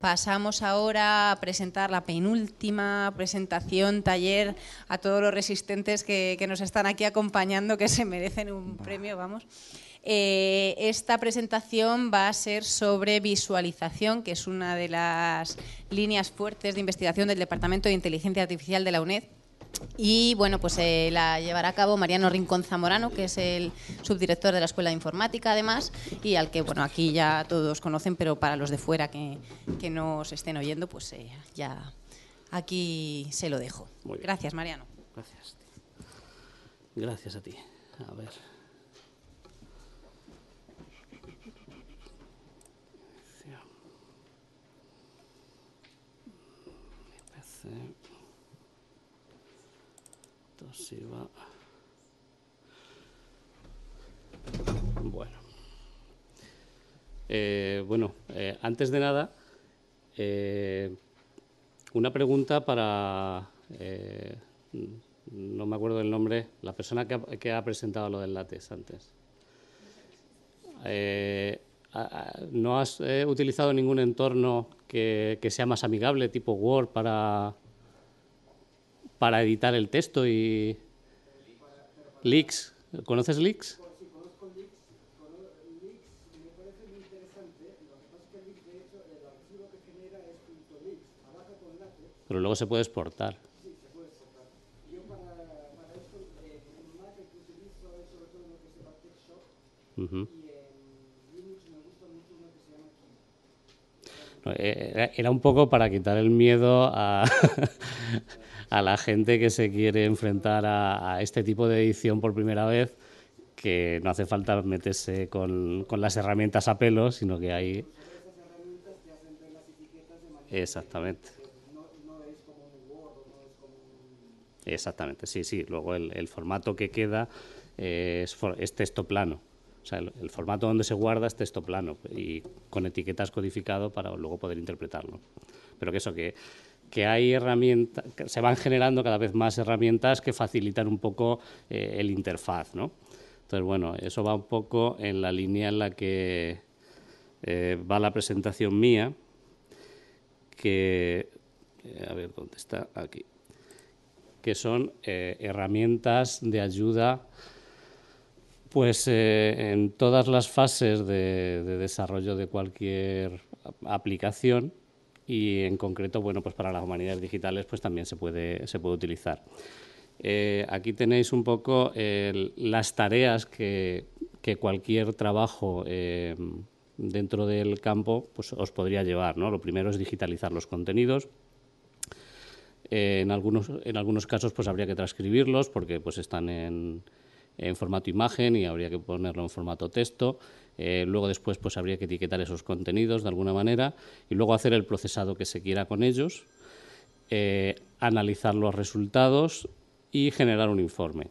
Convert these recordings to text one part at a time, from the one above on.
Pasamos ahora a presentar la penúltima presentación, taller, a todos los resistentes que, nos están aquí acompañando, que se merecen un premio, vamos. Eh, esta presentación va a ser sobre visualización, que es una de las líneas fuertes de investigación del Departamento de Inteligencia Artificial de la UNED y bueno, pues eh, la llevará a cabo Mariano Rincón Zamorano, que es el subdirector de la Escuela de Informática, además, y al que, bueno, aquí ya todos conocen, pero para los de fuera que, que nos estén oyendo, pues eh, ya aquí se lo dejo. Gracias, Mariano. Gracias. Gracias a ti. A ver. Bueno. Eh, bueno, eh, antes de nada, eh, una pregunta para. no me acuerdo del nombre, la persona que ha, presentado lo del látex antes. ¿No has utilizado ningún entorno que sea más amigable, tipo Word, para para editar el texto y. Lix. ¿Conoces Lix? Sí, conozco Lix. Lix me parece muy interesante. Lo que pasa es que Lix, de hecho, el artículo que genera es.lix. Abajo con Late. Pero luego se puede exportar. Sí, se puede exportar. Yo, para esto, en Mac, el que utilizo sobre todo lo que se llama Texo. Y en Linux me gusta mucho lo que se llama Quim. Era un poco para quitar el miedo a. a la gente que se quiere enfrentar a, este tipo de edición por primera vez, que no hace falta meterse con, las herramientas a pelo, sino que hay... Exactamente. Exactamente, sí, sí. Luego el, formato que queda eh, es, texto plano. O sea, el, formato donde se guarda es texto plano y con etiquetas codificado para luego poder interpretarlo. Pero que eso, que que hay herramientas, se van generando cada vez más herramientas que facilitan un poco eh, el interfaz, ¿no? Entonces, bueno, eso va un poco en la línea en la que eh, va la presentación mía, que, eh, a ver, ¿dónde está? Aquí, que son herramientas de ayuda pues en todas las fases de desarrollo de cualquier aplicación y en concreto, bueno, pues para las humanidades digitales pues también se puede, se puede utilizar. Eh, aquí tenéis un poco eh, las tareas que, cualquier trabajo eh, dentro del campo pues, os podría llevar. Lo primero es digitalizar los contenidos. en, algunos, en algunos casos pues, habría que transcribirlos porque pues, están en, en formato imagen y habría que ponerlo en formato texto. Eh, luego después pues habría que etiquetar esos contenidos de alguna manera y luego hacer el procesado que se quiera con ellos, eh, analizar los resultados y generar un informe.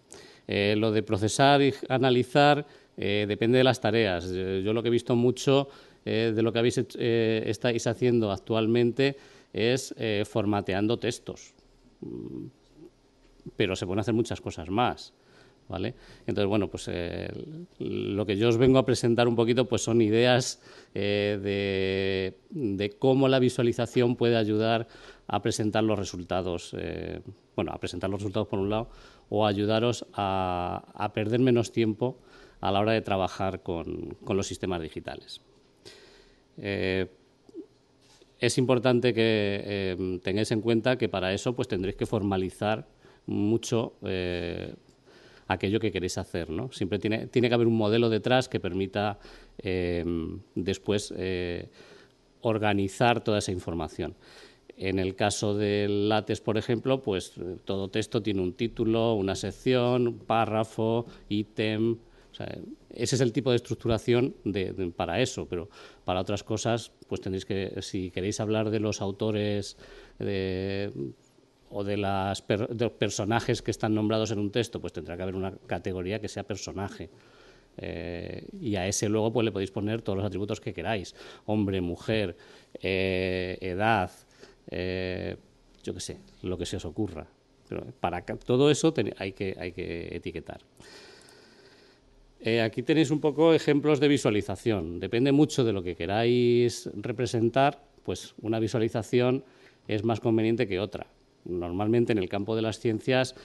Eh, lo de procesar y analizar depende de las tareas. Yo lo que he visto mucho de lo que habéis estáis haciendo actualmente es formateando textos, mm, pero se pueden hacer muchas cosas más. Entonces, bueno, pues eh, lo que yo os vengo a presentar un poquito pues son ideas eh, de, cómo la visualización puede ayudar a presentar los resultados, eh, bueno, a presentar los resultados por un lado, o ayudaros a, perder menos tiempo a la hora de trabajar con, los sistemas digitales. es importante que tengáis en cuenta que para eso pues tendréis que formalizar mucho aquello que queréis hacer. Siempre tiene, tiene que haber un modelo detrás que permita em, después eh, organizar toda esa información. En el caso del látex, por ejemplo, pues eh, todo texto tiene un título, una sección, un párrafo, ítem. ese es el tipo de estructuración para eso, pero para otras cosas, pues tendréis que, si queréis hablar de los autores de, o de, los personajes que están nombrados en un texto, pues tendrá que haber una categoría que sea personaje. Eh, y a ese luego pues, le podéis poner todos los atributos que queráis, hombre, mujer, eh, edad, eh, yo qué sé, lo que se os ocurra. Pero para todo eso hay, que, etiquetar. aquí tenéis un poco ejemplos de visualización. Depende mucho de lo que queráis representar, pues una visualización es más conveniente que otra normalmente en el campo de las ciencias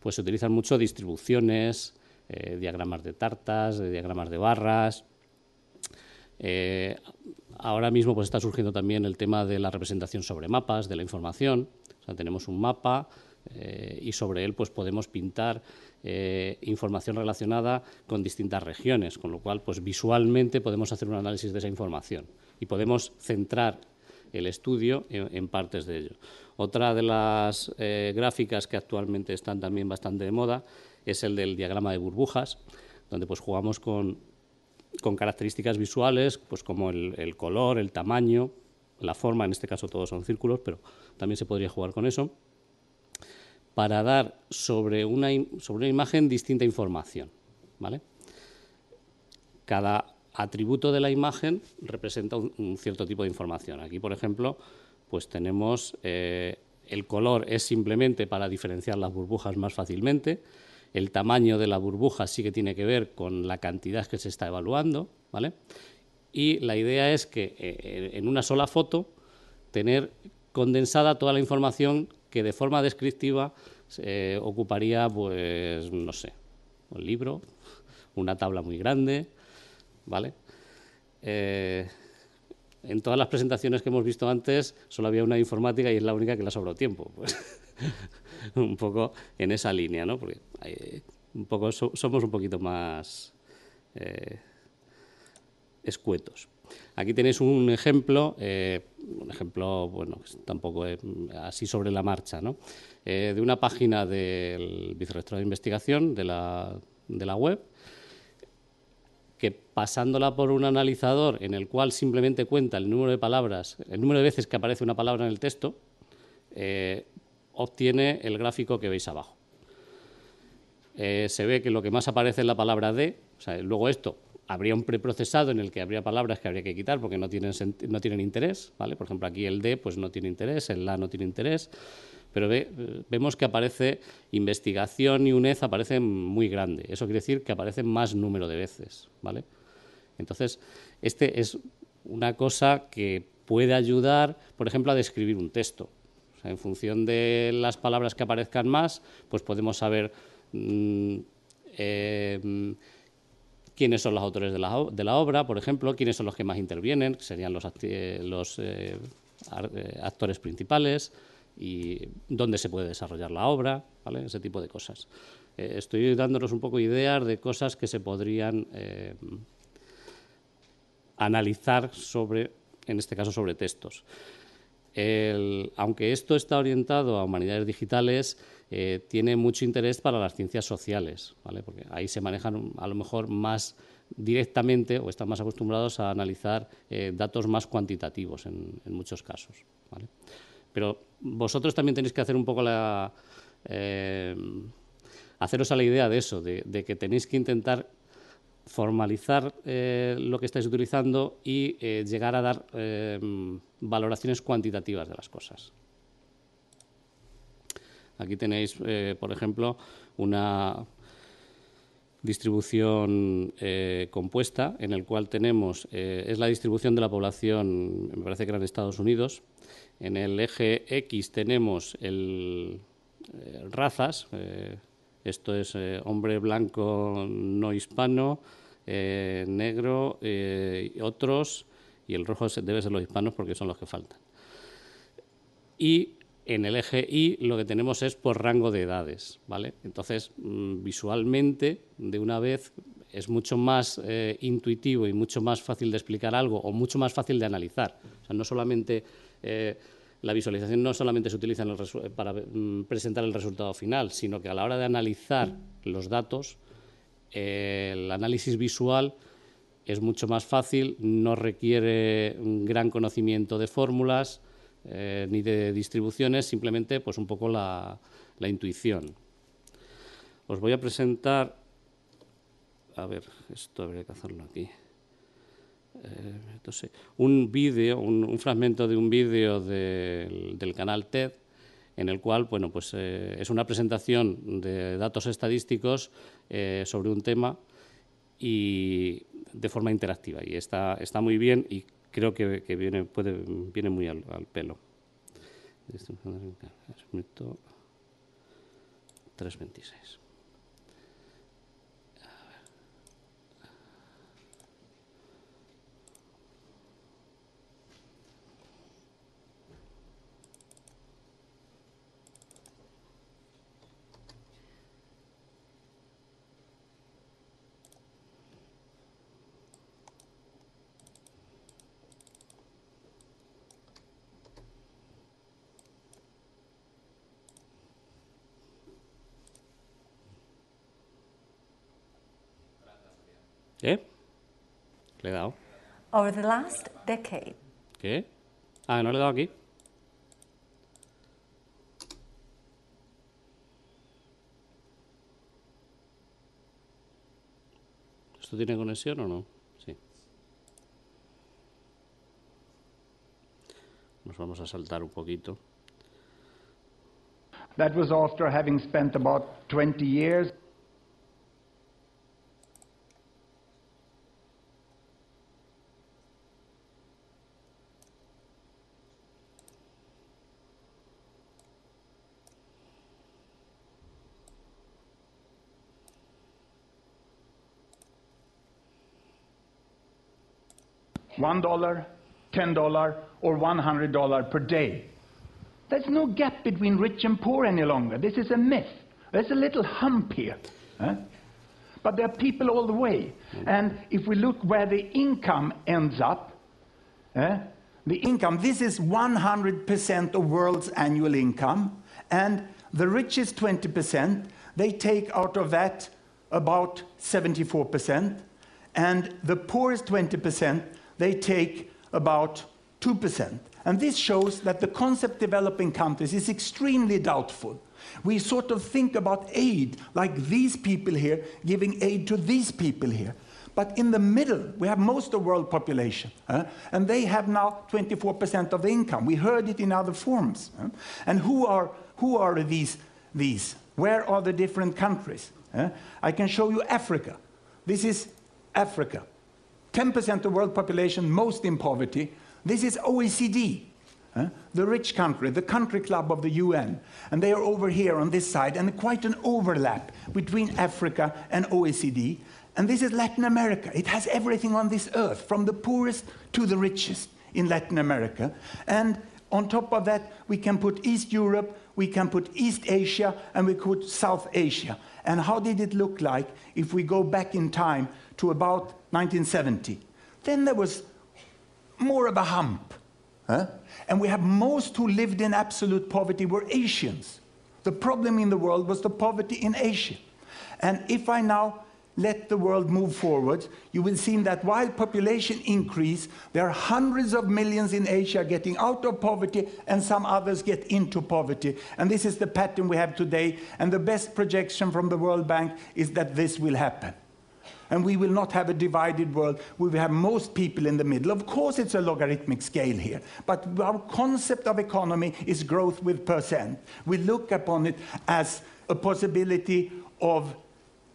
pues se utilizan mucho distribuciones, eh, diagramas de tartas, eh, diagramas de barras. Eh, ahora mismo pues está surgiendo también el tema de la representación sobre mapas, de la información. sea, tenemos un mapa y sobre él pues podemos pintar información relacionada con distintas regiones, con lo cual pues visualmente podemos hacer un análisis de esa información y podemos centrar el estudio en partes de ello. Otra de las eh, gráficas que actualmente están también bastante de moda es el del diagrama de burbujas, donde pues jugamos con, características visuales, pues como el, color, el tamaño, la forma, en este caso todos son círculos, pero también se podría jugar con eso, para dar sobre una, sobre una imagen distinta información. ¿vale? Cada atributo de la imagen representa un, cierto tipo de información. Aquí, por ejemplo, pues tenemos eh, el color es simplemente para diferenciar las burbujas más fácilmente, el tamaño de la burbuja sí que tiene que ver con la cantidad que se está evaluando, ¿vale? Y la idea es que eh, en una sola foto tener condensada toda la información que de forma descriptiva se eh, ocuparía, pues, no sé, un libro, una tabla muy grande, ¿vale? en todas las presentaciones que hemos visto antes solo había una informática y es la única que le ha sobrado tiempo. Pues. un poco en esa línea, ¿no? Porque eh, un poco, somos un poquito más eh, escuetos. Aquí tenéis un ejemplo, eh, un ejemplo, bueno, tampoco es así sobre la marcha, ¿no? de una página del vicerrectorado de investigación de la web que pasándola por un analizador en el cual simplemente cuenta el número de palabras, el número de veces que aparece una palabra en el texto, eh, obtiene el gráfico que veis abajo. Eh, se ve que lo que más aparece es la palabra d. luego esto habría un preprocesado en el que habría palabras que habría que quitar porque no tienen, no tienen interés, ¿vale? Por ejemplo, aquí el d pues no tiene interés, el la no tiene interés, pero vemos que aparece investigación y UNED aparecen muy grande. Eso quiere decir que aparecen más número de veces, ¿vale? Entonces, este es una cosa que puede ayudar, por ejemplo, a describir un texto. en función de las palabras que aparezcan más, pues podemos saber mm, eh, quiénes son los autores de la, obra, por ejemplo, quiénes son los que más intervienen, serían los, eh, eh, actores principales, y dónde se puede desarrollar la obra, ¿vale? ese tipo de cosas. Eh, estoy dándonos un poco ideas de cosas que se podrían eh, analizar sobre, en este caso, sobre textos. aunque esto está orientado a humanidades digitales, eh, tiene mucho interés para las ciencias sociales, porque ahí se manejan a lo mejor más directamente o están más acostumbrados a analizar datos más cuantitativos en, muchos casos. ¿vale? Pero vosotros también tenéis que hacer un poco la... Eh, haceros a la idea de eso, de, que tenéis que intentar formalizar eh, lo que estáis utilizando y eh, llegar a dar valoraciones cuantitativas de las cosas. Aquí tenéis, por ejemplo, una distribución compuesta, en el cual tenemos, es la distribución de la población, me parece que era en Estados Unidos, en el eje X tenemos el, eh, razas, eh, esto es eh, hombre blanco no hispano, negro, y otros, y el rojo debe ser los hispanos porque son los que faltan. Y en el eje Y lo que tenemos es por rango de edades, ¿vale? Entonces, mm, visualmente, de una vez, es mucho más intuitivo y mucho más fácil de explicar algo o mucho más fácil de analizar. O sea, no solamente la visualización no solamente se utiliza para mm, presentar el resultado final, sino que a la hora de analizar los datos, eh, el análisis visual es mucho más fácil, no requiere un gran conocimiento de fórmulas eh, ni de distribuciones, simplemente pues un poco la, la intuición. Os voy a presentar, a ver, esto habría que hacerlo aquí. Eh, un vídeo, un, fragmento de un vídeo del canal TED, en el cual, bueno, pues eh, es una presentación de datos estadísticos eh, sobre un tema y de forma interactiva. Y está, está muy bien y creo que, viene, puede, viene muy al, al pelo. 326. ¿Qué? Le he dado. Over the last decade. ¿Qué? Ah, no le he dado aquí. ¿Esto tiene conexión o no? Sí. Nos vamos a saltar un poquito. That was after having spent about 20 years $1, $10, or $100 per day. There's no gap between rich and poor any longer. This is a myth. There's a little hump here. Huh? But there are people all the way. And if we look where the income ends up, eh, the income, this is 100% of world's annual income. And the richest 20%, they take out of that about 74%. And the poorest 20%, they take about 2%. And this shows that the concept developing countries is extremely doubtful. We sort of think about aid like these people here giving aid to these people here. But in the middle, we have most of the world population, and they have now 24% of the income. We heard it in other forums. And who are, who are these, these? Where are the different countries? I can show you Africa. This is Africa. 10% of world population, most in poverty. This is OECD, eh? the rich country, the country club of the UN. And they are over here on this side, and quite an overlap between Africa and OECD. And this is Latin America. It has everything on this earth, from the poorest to the richest in Latin America. And on top of that, we can put East Europe, we can put East Asia, and we could South Asia. And how did it look like if we go back in time to about 1970. Then there was more of a hump. Huh? And we have most who lived in absolute poverty were Asians. The problem in the world was the poverty in Asia. And if I now let the world move forward, you will see that while population increase, there are hundreds of millions in Asia getting out of poverty and some others get into poverty. And this is the pattern we have today. And the best projection from the World Bank is that this will happen and we will not have a divided world. We will have most people in the middle. Of course, it's a logarithmic scale here, but our concept of economy is growth with percent. We look upon it as a possibility of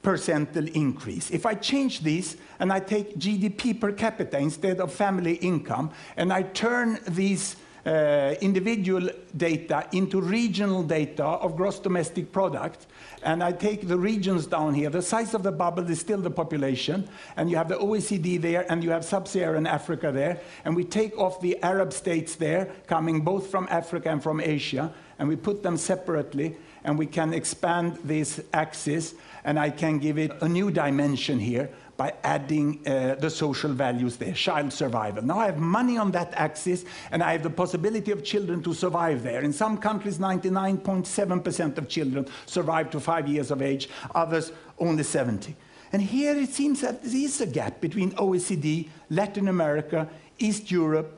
percentile increase. If I change this and I take GDP per capita instead of family income, and I turn these uh, individual data into regional data of gross domestic product. And I take the regions down here. The size of the bubble is still the population. And you have the OECD there, and you have Sub Saharan Africa there. And we take off the Arab states there, coming both from Africa and from Asia, and we put them separately. And we can expand this axis, and I can give it a new dimension here by adding uh, the social values there, child survival. Now I have money on that axis, and I have the possibility of children to survive there. In some countries, 99.7% of children survive to five years of age, others only 70. And here it seems that there is a gap between OECD, Latin America, East Europe,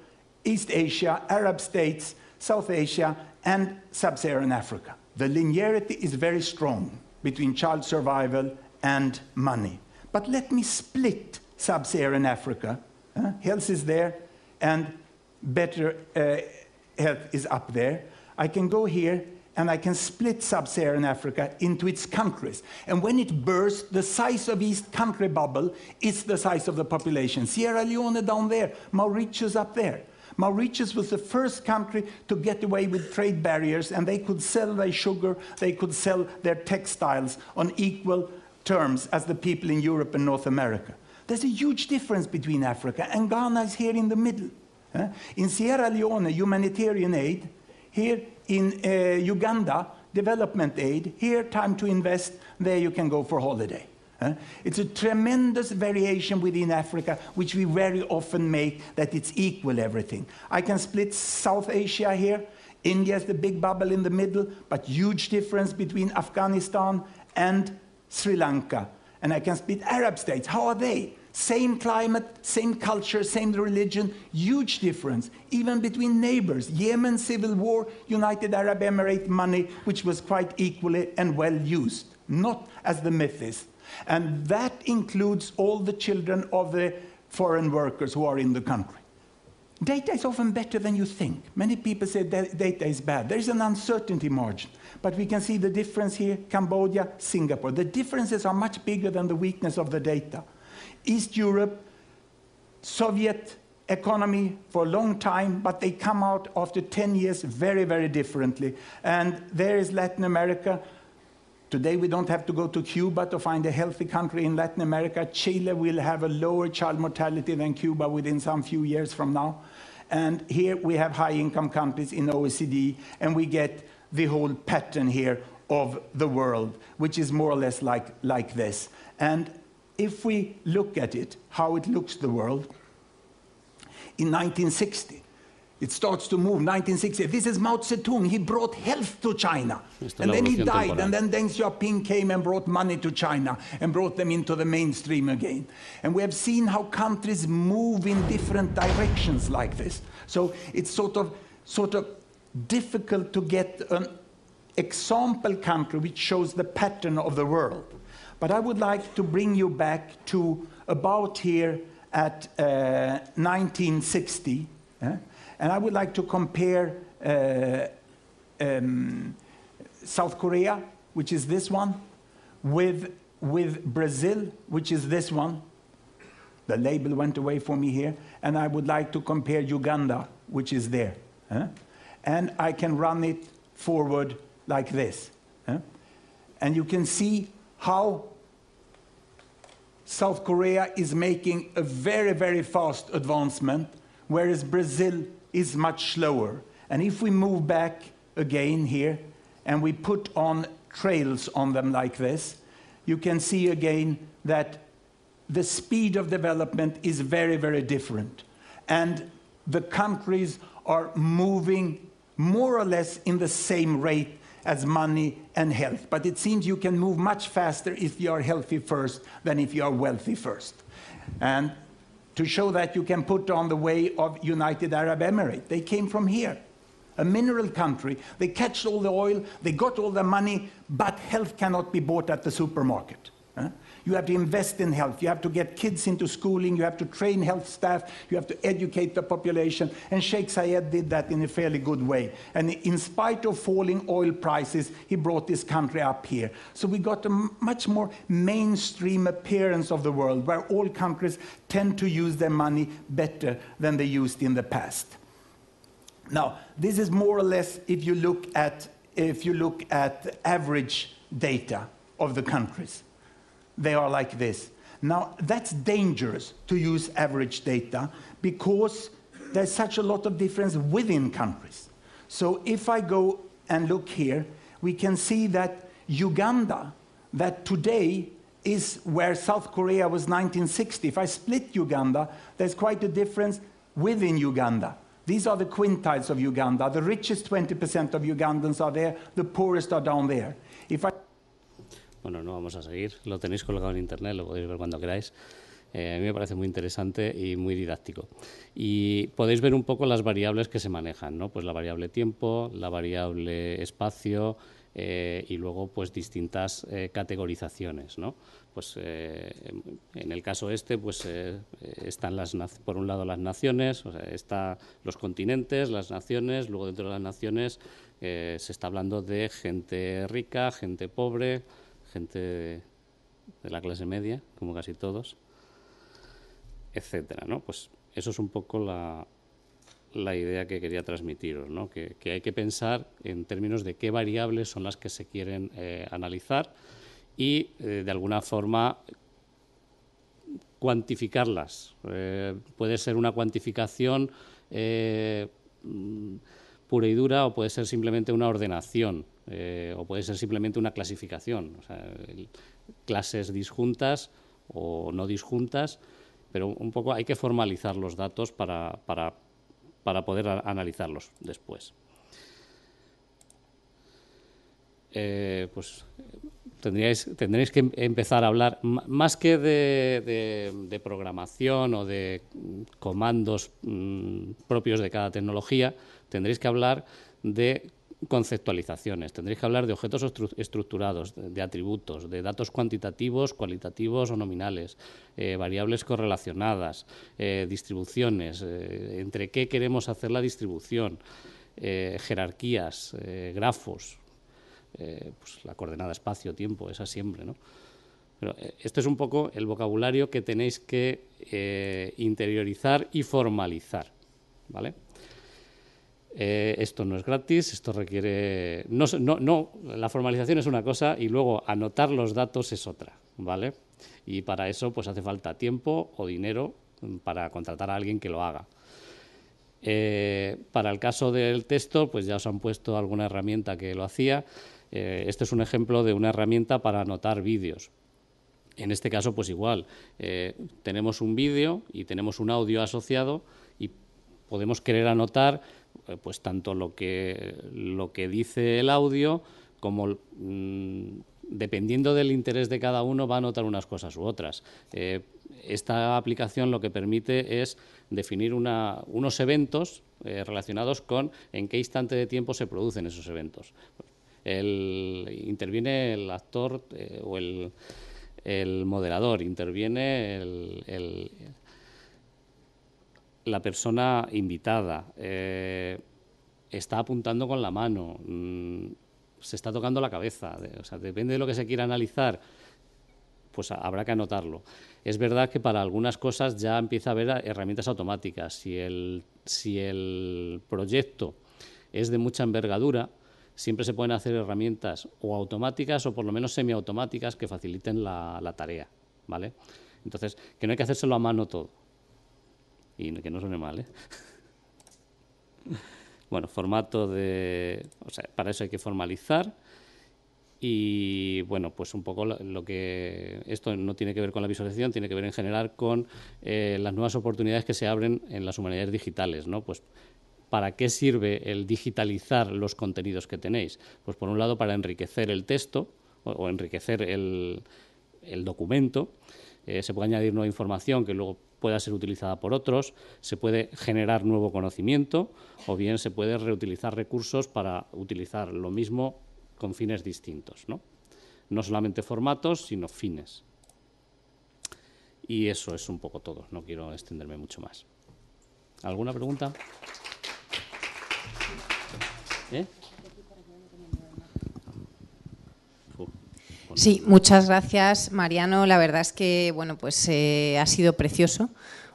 East Asia, Arab states, South Asia, and Sub-Saharan Africa. The linearity is very strong between child survival and money. But let me split sub Saharan Africa. Uh, health is there, and better uh, health is up there. I can go here and I can split sub Saharan Africa into its countries. And when it bursts, the size of each country bubble is the size of the population. Sierra Leone down there, Mauritius up there. Mauritius was the first country to get away with trade barriers, and they could sell their sugar, they could sell their textiles on equal terms as the people in Europe and North America. There's a huge difference between Africa, and Ghana is here in the middle. Eh? In Sierra Leone, humanitarian aid. Here in uh, Uganda, development aid. Here, time to invest. There, you can go for holiday. Eh? It's a tremendous variation within Africa, which we very often make that it's equal everything. I can split South Asia here. India is the big bubble in the middle, but huge difference between Afghanistan and Sri Lanka, and I can speak Arab states. How are they? Same climate, same culture, same religion, huge difference, even between neighbors. Yemen civil war, United Arab Emirate money, which was quite equally and well used, not as the myth is. And that includes all the children of the foreign workers who are in the country. Data is often better than you think. Many people say data is bad. There is an uncertainty margin. But we can see the difference here, Cambodia, Singapore. The differences are much bigger than the weakness of the data. East Europe, Soviet economy for a long time, but they come out after 10 years very, very differently. And there is Latin America, Today, we don't have to go to Cuba to find a healthy country in Latin America. Chile will have a lower child mortality than Cuba within some few years from now. And here we have high income countries in OECD, and we get the whole pattern here of the world, which is more or less like, like this. And if we look at it, how it looks the world, in 1960, it starts to move 1960. This is Mao Zedong. He brought health to China. And then he died. And then Deng Xiaoping came and brought money to China and brought them into the mainstream again. And we have seen how countries move in different directions like this. So it's sort of, sort of difficult to get an example country which shows the pattern of the world. But I would like to bring you back to about here at uh, 1960. Eh? And I would like to compare uh, um, South Korea, which is this one, with, with Brazil, which is this one. The label went away for me here. And I would like to compare Uganda, which is there. Huh? And I can run it forward like this. Huh? And you can see how South Korea is making a very, very fast advancement, whereas Brazil is much slower. And if we move back again here and we put on trails on them like this, you can see again that the speed of development is very, very different. And the countries are moving more or less in the same rate as money and health. But it seems you can move much faster if you are healthy first than if you are wealthy first. And to show that you can put on the way of United Arab Emirates. They came from here, a mineral country. They catch all the oil, they got all the money, but health cannot be bought at the supermarket. Huh? You have to invest in health. You have to get kids into schooling. You have to train health staff. You have to educate the population. And Sheikh Zayed did that in a fairly good way. And in spite of falling oil prices, he brought this country up here. So we got a much more mainstream appearance of the world where all countries tend to use their money better than they used in the past. Now, this is more or less if you look at, if you look at average data of the countries they are like this. Now, that's dangerous to use average data because there's such a lot of difference within countries. So if I go and look here, we can see that Uganda, that today is where South Korea was 1960. If I split Uganda, there's quite a difference within Uganda. These are the quintiles of Uganda. The richest 20% of Ugandans are there, the poorest are down there. If I Bueno, no vamos a seguir. Lo tenéis colgado en internet, lo podéis ver cuando queráis. Eh, a mí me parece muy interesante y muy didáctico. Y podéis ver un poco las variables que se manejan, ¿no? Pues la variable tiempo, la variable espacio eh, y luego pues distintas eh, categorizaciones, ¿no? Pues en el caso este pues están por un lado las naciones, está los continentes, las naciones, luego dentro de las naciones se está hablando de gente rica, gente pobre, gente de, la clase media, como casi todos, etcétera, ¿no? Pues eso es un poco la, idea que quería transmitiros, ¿no? que, hay que pensar en términos de qué variables son las que se quieren eh, analizar y eh, de alguna forma cuantificarlas. Eh, puede ser una cuantificación mm, pura y dura o puede ser simplemente una ordenación eh, o puede ser simplemente una clasificación, clases disjuntas o no disjuntas, pero un poco hay que formalizar los datos para, poder analizarlos después. Eh, pues tendríais, tendréis que empezar a hablar más que de, programación o de comandos mm, propios de cada tecnología, tendréis que hablar de conceptualizaciones, tendréis que hablar de objetos estructurados, de, atributos, de datos cuantitativos, cualitativos o nominales, eh, variables correlacionadas, eh, distribuciones, eh, entre qué queremos hacer la distribución, jerarquías, grafos, pues la coordenada espacio-tiempo, esa siempre, ¿no? Pero este es un poco el vocabulario que tenéis que interiorizar y formalizar, ¿vale? Eh, esto no es gratis, esto requiere... No, no, la formalización es una cosa y luego anotar los datos es otra, ¿vale? Y para eso pues hace falta tiempo o dinero mm, para contratar a alguien que lo haga. Eh, para el caso del texto, pues ya os han puesto alguna herramienta que lo hacía. Eh, este es un ejemplo de una herramienta para anotar vídeos. En este caso, pues igual, tenemos un vídeo y tenemos un audio asociado y podemos querer anotar eh, pues tanto lo que, lo que dice el audio como mm, dependiendo del interés de cada uno va a notar unas cosas u otras. Eh, esta aplicación lo que permite es definir unos eventos eh, relacionados con en qué instante de tiempo se producen esos eventos. interviene el actor o el, el, moderador, interviene el la persona invitada eh, está apuntando con la mano, mm, se está tocando la cabeza, o sea, depende de lo que se quiera analizar, pues habrá que anotarlo. Es verdad que para algunas cosas ya empieza a haber herramientas automáticas. Si el, si el proyecto es de mucha envergadura, siempre se pueden hacer herramientas o automáticas o por lo menos semiautomáticas que faciliten la, la tarea, ¿vale? Entonces, que no hay que hacérselo a mano todo y que no suene mal, ¿eh? bueno, formato de... O sea, para eso hay que formalizar. Y bueno, pues un poco lo que esto no tiene que ver con la visualización, tiene que ver en general con eh, las nuevas oportunidades que se abren en las humanidades digitales, ¿no? Pues ¿para qué sirve el digitalizar los contenidos que tenéis? Pues por un lado para enriquecer el texto o, enriquecer el, el documento, eh, se puede añadir nueva información que luego pueda ser utilizada por otros, se puede generar nuevo conocimiento o bien se puede reutilizar recursos para utilizar lo mismo con fines distintos. No, solamente formatos, sino fines. Y eso es un poco todo, no quiero extenderme mucho más. ¿Alguna pregunta? ¿Eh? Sí, muchas gracias, Mariano. La verdad es que bueno, pues eh, ha sido precioso.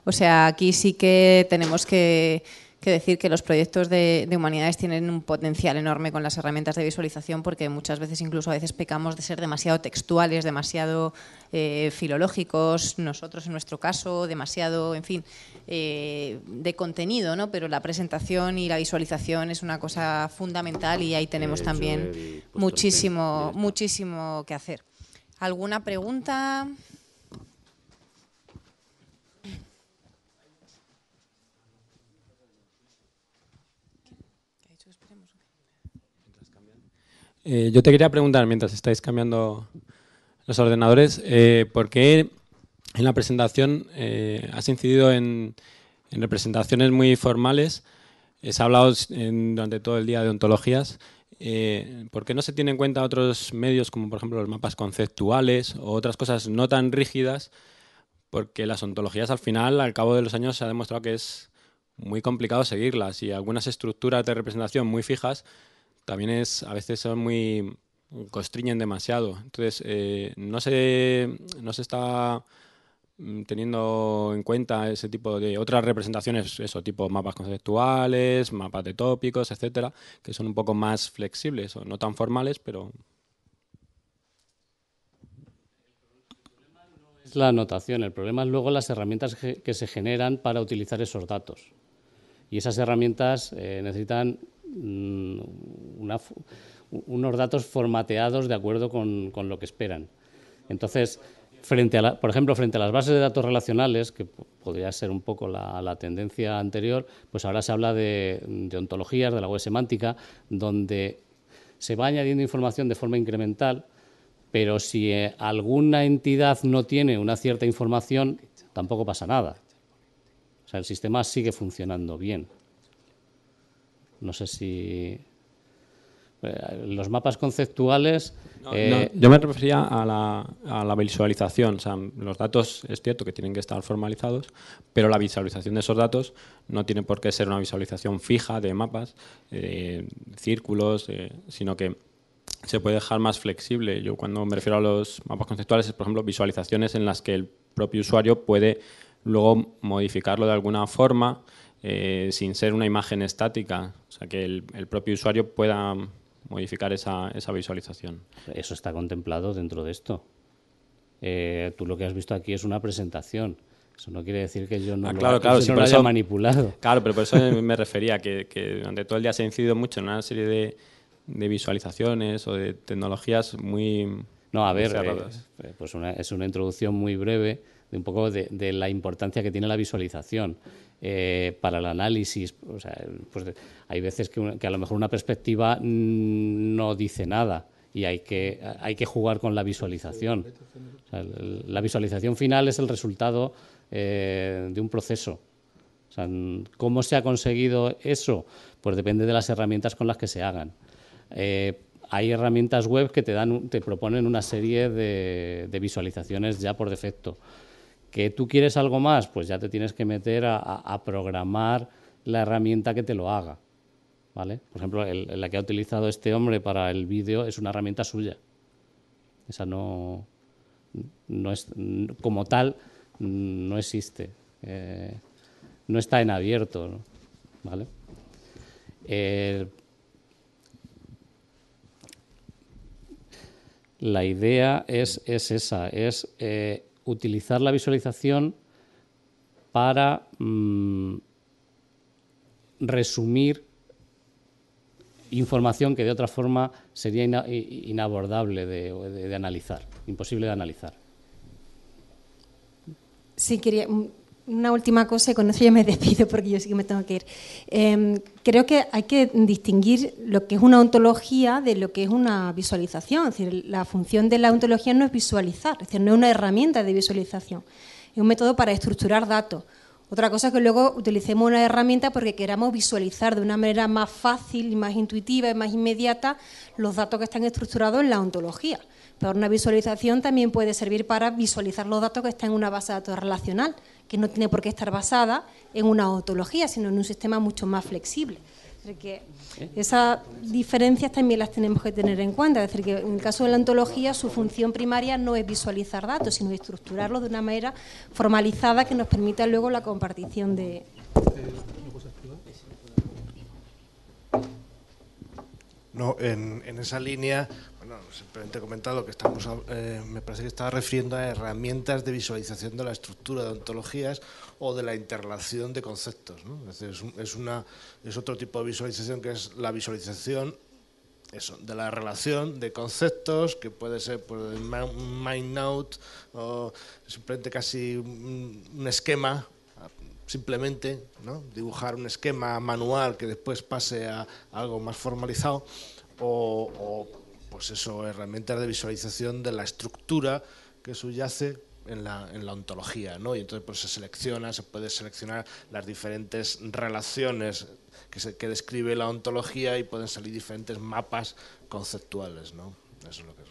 O sea, aquí sí que tenemos que que decir que los proyectos de, humanidades tienen un potencial enorme con las herramientas de visualización porque muchas veces, incluso a veces pecamos de ser demasiado textuales, demasiado eh, filológicos, nosotros en nuestro caso, demasiado, en fin, eh, de contenido, ¿no? Pero la presentación y la visualización es una cosa fundamental y ahí tenemos también muchísimo, muchísimo que hacer. ¿Alguna pregunta? Eh, yo te quería preguntar, mientras estáis cambiando los ordenadores, eh, ¿por qué en la presentación eh, has incidido en, representaciones muy formales? Se ha hablado en, durante todo el día de ontologías. ¿Por qué no se tienen en cuenta otros medios como por ejemplo los mapas conceptuales o otras cosas no tan rígidas? Porque las ontologías al final, al cabo de los años, se ha demostrado que es muy complicado seguirlas y algunas estructuras de representación muy fijas también es, a veces son muy, constriñen demasiado. Entonces, eh, no, se, se está mm, teniendo en cuenta ese tipo de otras representaciones, eso, tipo mapas conceptuales, mapas de tópicos, etcétera, que son un poco más flexibles o no tan formales, pero... El problema no es La anotación, el problema es luego las herramientas que se generan para utilizar esos datos. Y esas herramientas eh, necesitan Mm, unos datos formateados de acuerdo con, lo que esperan. Entonces, por ejemplo, frente a las bases de datos relacionales, que podría ser un poco la, tendencia anterior, pues ahora se habla de, ontologías, de la web semántica, donde se va añadiendo información de forma incremental, pero si eh, alguna entidad no tiene una cierta información, tampoco pasa nada. O sea, el sistema sigue funcionando bien. No sé si... Eh, los mapas conceptuales... Eh, yo me refería a la, a la visualización. los datos es cierto que tienen que estar formalizados, pero la visualización de esos datos no tiene por qué ser una visualización fija de mapas, eh, círculos, sino que se puede dejar más flexible. Yo cuando me refiero a los mapas conceptuales es, por ejemplo, visualizaciones en las que el propio usuario puede luego modificarlo de alguna forma eh, sin ser una imagen estática, o sea, que el, propio usuario pueda modificar esa, visualización. Eso está contemplado dentro de esto. Eh, tú lo que has visto aquí es una presentación. Eso no quiere decir que yo no ah, lo, haya manipulado. Claro, pero por eso me refería que, durante todo el día se ha incidido mucho en una serie de, visualizaciones o de tecnologías muy. No, a ver, eh, pues es una introducción muy breve de un poco de la importancia que tiene la visualización. Eh, para el análisis. Pues, hay veces que, a lo mejor una perspectiva no dice nada y hay que, hay que jugar con la visualización. la visualización final es el resultado eh, de un proceso. ¿Cómo se ha conseguido eso? Pues depende de las herramientas con las que se hagan. Eh, hay herramientas web que te, dan, te proponen una serie de, de visualizaciones ya por defecto. ¿Que tú quieres algo más? Pues ya te tienes que meter a, programar la herramienta que te lo haga. ¿Vale? Por ejemplo, la que ha utilizado este hombre para el vídeo es una herramienta suya. Esa no, no es, como tal, no existe. Eh, no está en abierto, ¿vale? Eh, la idea es, esa, es eh, utilizar la visualización para mm, resumir información que de otra forma sería inabordable de, de analizar, imposible de analizar. Sí, quería mm, una última cosa y con eso ya me despido porque yo sí que me tengo que ir. Em, creo que hay que distinguir lo que es una ontología de lo que es una visualización. Es decir, la función de la ontología no es visualizar, es decir, no es una herramienta de visualización, es un método para estructurar datos. Otra cosa es que luego utilicemos una herramienta porque queramos visualizar de una manera más fácil, más intuitiva y más inmediata los datos que están estructurados en la ontología. Pero una visualización también puede servir para visualizar los datos que están en una base de datos relacional, que no tiene por qué estar basada en una ontología, sino en un sistema mucho más flexible. Es que esas diferencias también las tenemos que tener en cuenta. Es decir, que en el caso de la ontología, su función primaria no es visualizar datos, sino estructurarlos de una manera formalizada que nos permita luego la compartición de. No, en, esa línea, bueno, simplemente he comentado que estamos, eh, me parece que estaba refiriendo a herramientas de visualización de la estructura de ontologías o de la interrelación de conceptos. Es, otro tipo de visualización que es la visualización de la relación de conceptos, que puede ser pues, un mind out o simplemente casi un esquema simplemente, ¿no? dibujar un esquema manual que después pase a algo más formalizado, o, pues eso, herramientas de visualización de la estructura que subyace en la, en la, ontología, ¿no? Y entonces pues, se selecciona, se puede seleccionar las diferentes relaciones que, se, que describe la ontología y pueden salir diferentes mapas conceptuales, ¿no? Eso es lo que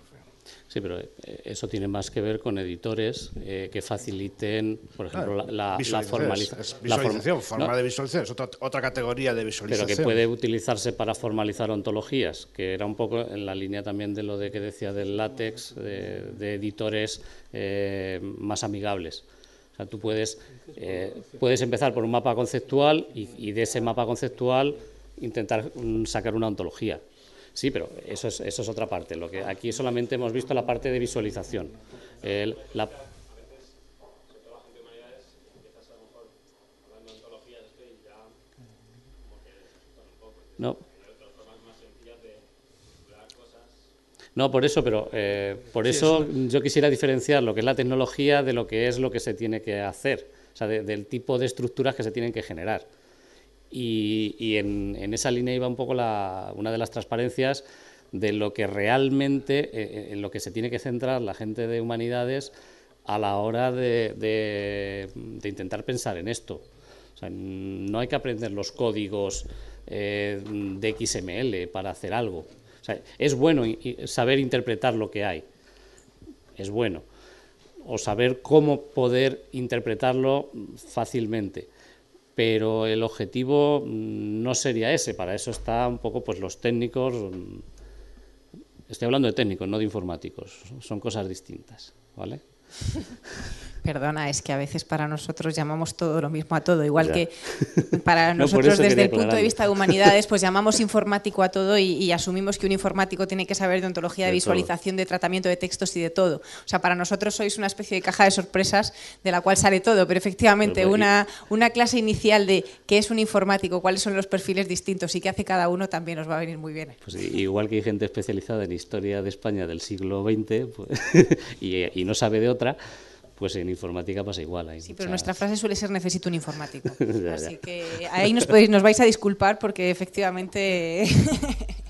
pero eh, eso tiene más que ver con editores eh, que faciliten, por ejemplo, la, formalización. forma de visualización, es otra, categoría de visualización. Pero que puede utilizarse para formalizar ontologías, que era un poco en la línea también de lo de que decía del látex, de, editores eh, más amigables. O sea, tú puedes, puedes empezar por un mapa conceptual y, y de ese mapa conceptual intentar mm, sacar una ontología. Sí, pero eso es, otra parte. Lo que aquí solamente hemos visto la parte de visualización. la, no. No, por eso, pero eh, por eso, yo quisiera diferenciar lo que es la tecnología de lo que es lo que se tiene que hacer, o sea, del tipo de estructuras que se tienen que generar y, en, esa línea iba un poco una de las transparencias de lo que realmente, eh, eh, en lo que se tiene que centrar la gente de humanidades a la hora de, intentar pensar en esto. no hay que aprender los códigos eh, de XML para hacer algo. es bueno saber interpretar lo que hay. Es bueno. O saber cómo poder interpretarlo fácilmente pero el objetivo mm, no sería ese, para eso está un poco pues los técnicos, mm, estoy hablando de técnicos, no de informáticos, son cosas distintas, ¿vale? Perdona, es que a veces para nosotros llamamos todo lo mismo a todo, igual que para nosotros desde el punto de vista de humanidades, pues llamamos informático a todo y, asumimos que un informático tiene que saber de ontología de, visualización, de tratamiento de textos y de todo. O sea, para nosotros sois una especie de caja de sorpresas de la cual sale todo, pero efectivamente una, una clase inicial de qué es un informático, cuáles son los perfiles distintos y qué hace cada uno también nos va a venir muy bien. Pues igual que hay gente especializada en historia de España del siglo XX pues, y no sabe de otra, pues en informática pasa igual. sí, pero nuestra frase suele ser necesito un informático. Así que ahí nos, nos vais a disculpar porque efectivamente